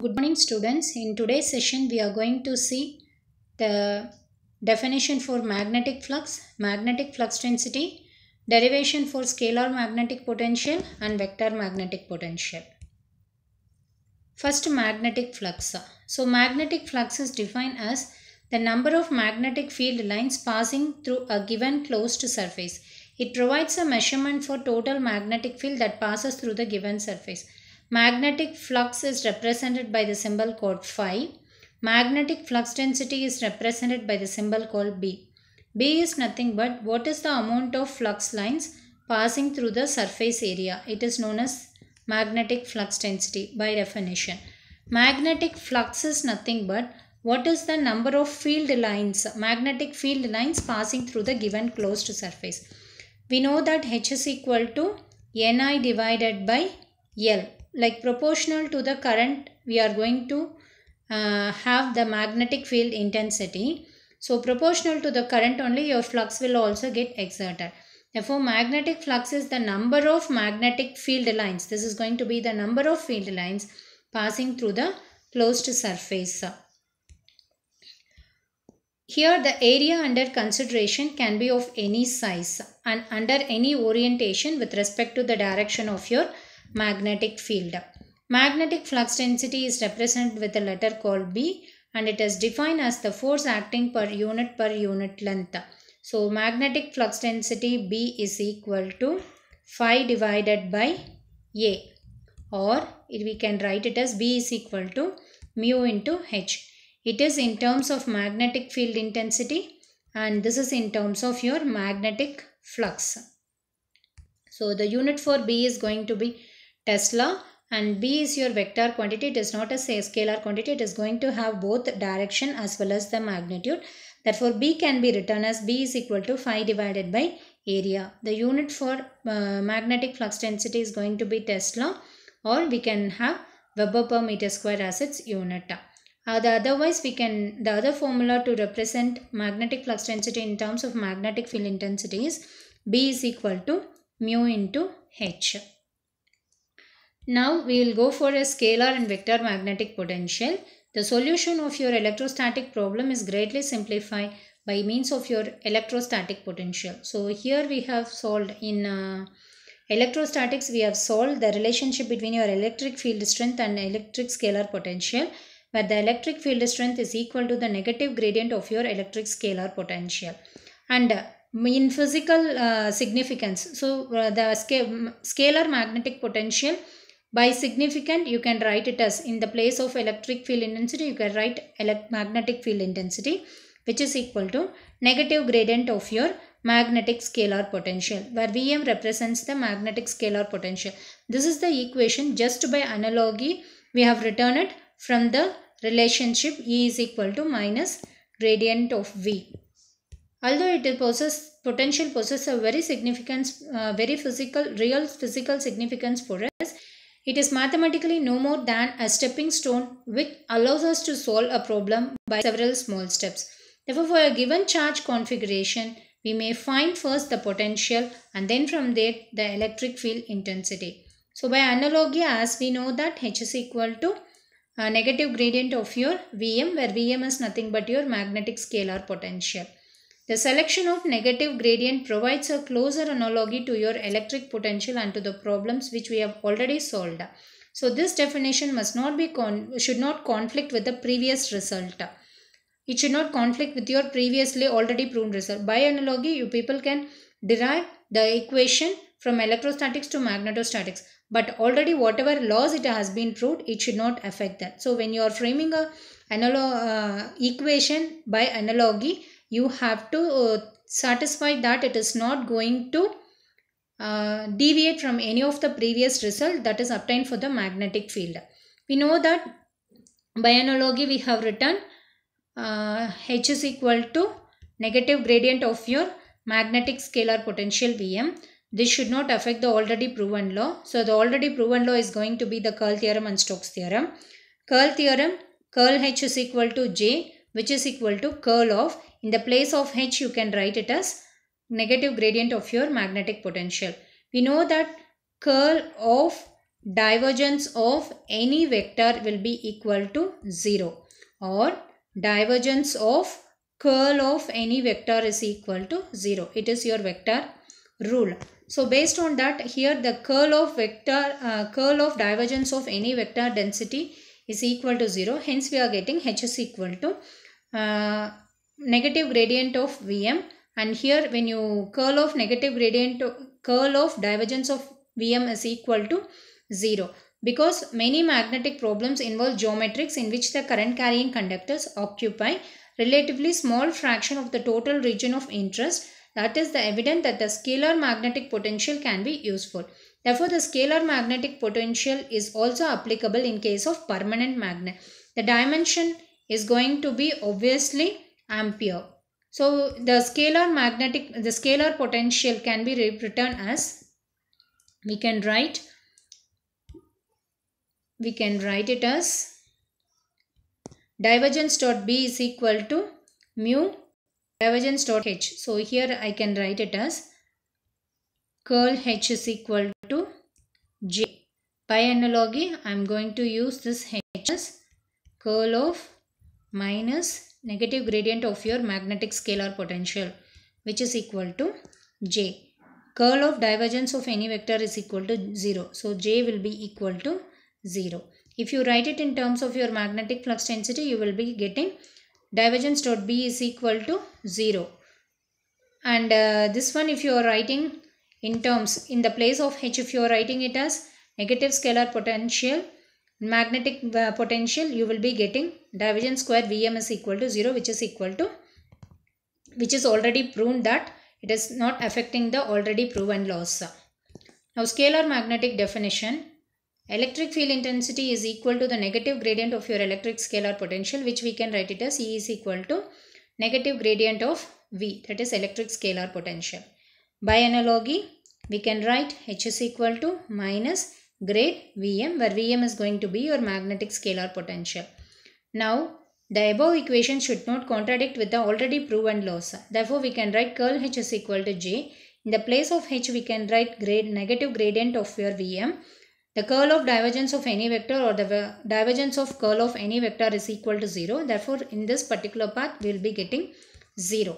Good morning students. In today's session we are going to see the definition for magnetic flux, magnetic flux density, derivation for scalar magnetic potential and vector magnetic potential. First magnetic flux. So magnetic flux is defined as the number of magnetic field lines passing through a given closed surface. It provides a measurement for total magnetic field that passes through the given surface. Magnetic flux is represented by the symbol called phi. Magnetic flux density is represented by the symbol called B. B is nothing but what is the amount of flux lines passing through the surface area. It is known as magnetic flux density by definition. Magnetic flux is nothing but what is the number of field lines, magnetic field lines passing through the given closed surface. We know that H is equal to Ni divided by L like proportional to the current we are going to uh, have the magnetic field intensity. So proportional to the current only your flux will also get exerted. Therefore magnetic flux is the number of magnetic field lines. This is going to be the number of field lines passing through the closed surface. Here the area under consideration can be of any size and under any orientation with respect to the direction of your magnetic field. Magnetic flux density is represented with a letter called B and it is defined as the force acting per unit per unit length. So magnetic flux density B is equal to phi divided by A or we can write it as B is equal to mu into H. It is in terms of magnetic field intensity and this is in terms of your magnetic flux. So the unit for B is going to be Tesla and B is your vector quantity. It is not a scalar quantity. It is going to have both direction as well as the magnitude. Therefore, B can be written as B is equal to phi divided by area. The unit for uh, magnetic flux density is going to be Tesla or we can have Weber per meter square as its unit. Uh, the otherwise we can the other formula to represent magnetic flux density in terms of magnetic field intensity is B is equal to mu into H. Now we will go for a scalar and vector magnetic potential. The solution of your electrostatic problem is greatly simplified by means of your electrostatic potential. So here we have solved in uh, electrostatics we have solved the relationship between your electric field strength and electric scalar potential where the electric field strength is equal to the negative gradient of your electric scalar potential. And uh, in physical uh, significance, so uh, the scalar magnetic potential by significant, you can write it as in the place of electric field intensity, you can write magnetic field intensity, which is equal to negative gradient of your magnetic scalar potential, where Vm represents the magnetic scalar potential. This is the equation just by analogy, we have written it from the relationship E is equal to minus gradient of V. Although it possesses potential possesses a very significant, uh, very physical, real physical significance for us, it is mathematically no more than a stepping stone which allows us to solve a problem by several small steps. Therefore, for a given charge configuration, we may find first the potential and then from there the electric field intensity. So, by analogy, as we know that H is equal to a negative gradient of your Vm where Vm is nothing but your magnetic scalar potential. The selection of negative gradient provides a closer analogy to your electric potential and to the problems which we have already solved. So this definition must not be should not conflict with the previous result. It should not conflict with your previously already proven result. By analogy, you people can derive the equation from electrostatics to magnetostatics. But already whatever laws it has been proved, it should not affect that. So when you are framing a analog uh, equation by analogy, you have to uh, satisfy that it is not going to uh, deviate from any of the previous result that is obtained for the magnetic field. We know that by analogy we have written uh, H is equal to negative gradient of your magnetic scalar potential Vm. This should not affect the already proven law. So the already proven law is going to be the curl theorem and Stokes theorem. Curl theorem, curl H is equal to J which is equal to curl of in the place of H, you can write it as negative gradient of your magnetic potential. We know that curl of divergence of any vector will be equal to 0 or divergence of curl of any vector is equal to 0. It is your vector rule. So based on that here the curl of vector uh, curl of divergence of any vector density is equal to 0. Hence we are getting H is equal to uh, negative gradient of Vm and here when you curl of negative gradient curl of divergence of Vm is equal to 0 because many magnetic problems involve geometrics in which the current carrying conductors occupy relatively small fraction of the total region of interest that is the evidence that the scalar magnetic potential can be useful. Therefore, the scalar magnetic potential is also applicable in case of permanent magnet. The dimension is going to be obviously ampere. So the scalar magnetic, the scalar potential can be written as, we can write, we can write it as divergence dot B is equal to mu divergence dot H. So here I can write it as curl H is equal to J. By analogy, I am going to use this H as curl of minus negative gradient of your magnetic scalar potential which is equal to J. Curl of divergence of any vector is equal to 0. So J will be equal to 0. If you write it in terms of your magnetic flux density, you will be getting divergence dot B is equal to 0. And uh, this one if you are writing in terms, in the place of H if you are writing it as negative scalar potential, magnetic uh, potential, you will be getting division square vm is equal to 0 which is equal to which is already proven that it is not affecting the already proven loss. Now scalar magnetic definition Electric field intensity is equal to the negative gradient of your electric scalar potential which we can write it as E is equal to negative gradient of V that is electric scalar potential. By analogy we can write H is equal to minus grade Vm where Vm is going to be your magnetic scalar potential. Now, the above equation should not contradict with the already proven laws. Therefore, we can write curl H is equal to J. In the place of H, we can write grade, negative gradient of your Vm. The curl of divergence of any vector or the divergence of curl of any vector is equal to 0. Therefore, in this particular path, we will be getting 0.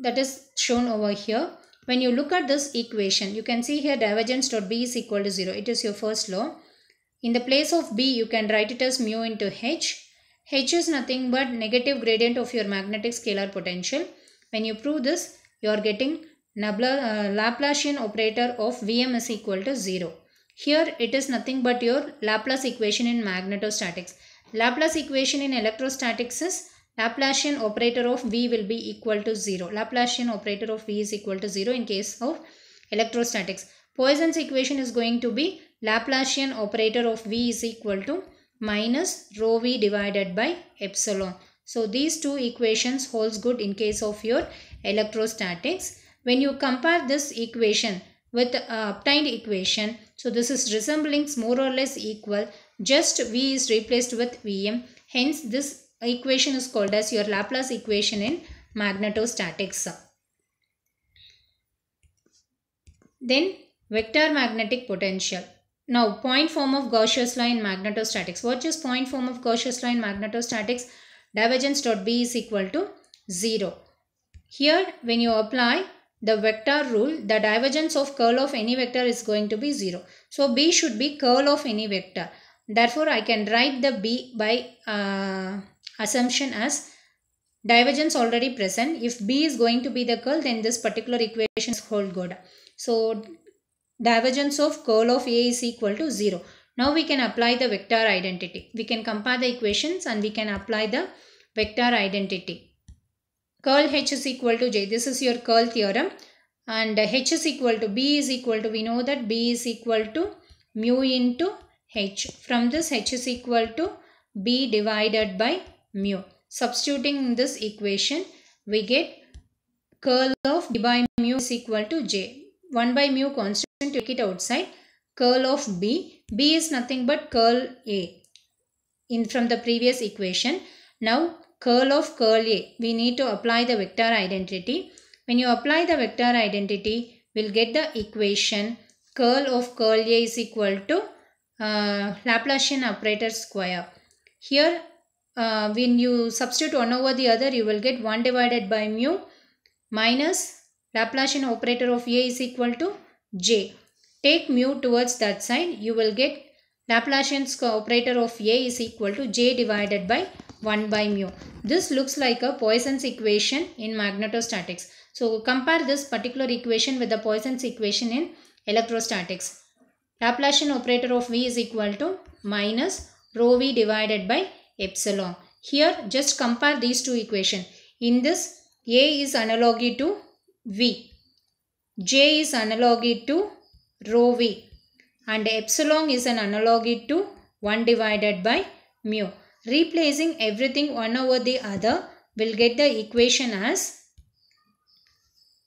That is shown over here. When you look at this equation, you can see here divergence dot B is equal to 0. It is your first law. In the place of B, you can write it as mu into H. H is nothing but negative gradient of your magnetic scalar potential. When you prove this, you are getting uh, Laplacian operator of Vm is equal to 0. Here it is nothing but your Laplace equation in magnetostatics. Laplace equation in electrostatics is Laplacian operator of V will be equal to 0. Laplacian operator of V is equal to 0 in case of electrostatics. Poisson's equation is going to be Laplacian operator of V is equal to minus rho V divided by epsilon. So these two equations holds good in case of your electrostatics. When you compare this equation with uh, obtained equation, so this is resembling more or less equal. Just V is replaced with Vm. Hence this equation is called as your Laplace equation in magnetostatics. Then vector magnetic potential. Now, point form of Gauss's law in magnetostatics. What is point form of Gauss's law in magnetostatics? Divergence dot B is equal to 0. Here, when you apply the vector rule, the divergence of curl of any vector is going to be 0. So, B should be curl of any vector. Therefore, I can write the B by uh, assumption as divergence already present. If B is going to be the curl, then this particular equation is hold good. So, divergence of curl of A is equal to 0. Now we can apply the vector identity. We can compare the equations and we can apply the vector identity. Curl H is equal to J. This is your curl theorem and H is equal to B is equal to we know that B is equal to mu into H. From this H is equal to B divided by mu. Substituting this equation we get curl of B by mu is equal to J. 1 by mu constant take it outside curl of b b is nothing but curl a in from the previous equation now curl of curl a we need to apply the vector identity when you apply the vector identity we'll get the equation curl of curl a is equal to uh, Laplacian operator square here uh, when you substitute one over the other you will get 1 divided by mu minus Laplacian operator of a is equal to J. Take mu towards that side. You will get Laplacian's operator of A is equal to J divided by 1 by mu. This looks like a Poisson's equation in magnetostatics. So compare this particular equation with the Poisson's equation in electrostatics. Laplacian operator of V is equal to minus rho V divided by epsilon. Here just compare these two equations. In this A is analogy to V J is analogy to rho V and epsilon is an analogy to 1 divided by mu. Replacing everything one over the other will get the equation as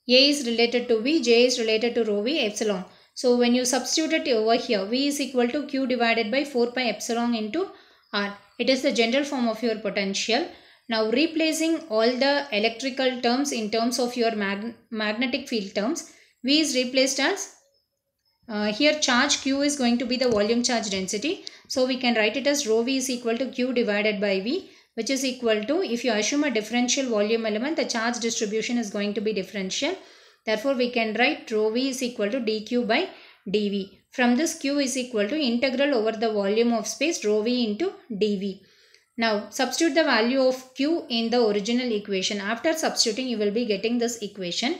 A is related to V, J is related to rho V, epsilon. So when you substitute it over here, V is equal to Q divided by 4 pi epsilon into R. It is the general form of your potential. Now replacing all the electrical terms in terms of your mag magnetic field terms, V is replaced as uh, here charge Q is going to be the volume charge density. So we can write it as rho V is equal to Q divided by V which is equal to if you assume a differential volume element the charge distribution is going to be differential. Therefore we can write rho V is equal to dQ by dV. From this Q is equal to integral over the volume of space rho V into dV. Now substitute the value of Q in the original equation. After substituting you will be getting this equation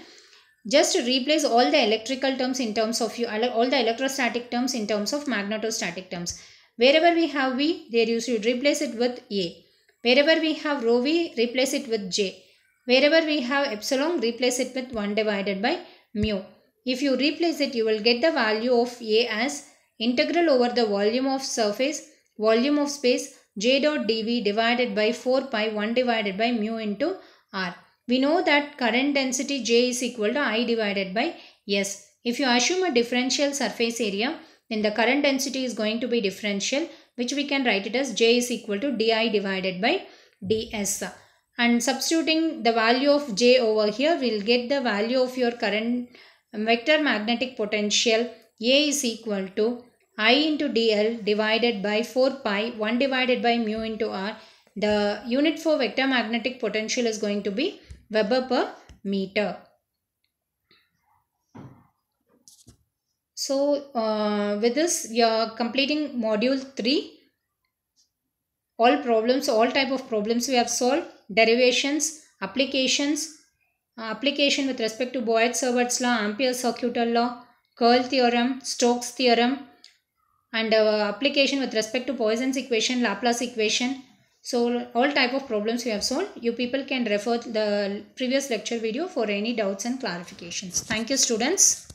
just replace all the electrical terms in terms of you all the electrostatic terms in terms of magnetostatic terms wherever we have v there you should replace it with a wherever we have rho v replace it with j wherever we have epsilon replace it with 1 divided by mu if you replace it you will get the value of a as integral over the volume of surface volume of space j dot dv divided by 4 pi 1 divided by mu into r we know that current density J is equal to I divided by S. If you assume a differential surface area, then the current density is going to be differential, which we can write it as J is equal to Di divided by ds. And substituting the value of J over here, we'll get the value of your current vector magnetic potential A is equal to I into dl divided by 4 pi 1 divided by mu into r. The unit for vector magnetic potential is going to be Weber per meter. So uh, with this you are completing module 3. All problems, all type of problems we have solved. Derivations, applications, uh, application with respect to Boyd-Servert's law, Ampere's circuital law, curl theorem, Stokes theorem and uh, application with respect to Poisson's equation, Laplace equation so all type of problems we have solved. You people can refer the previous lecture video for any doubts and clarifications. Thank you students.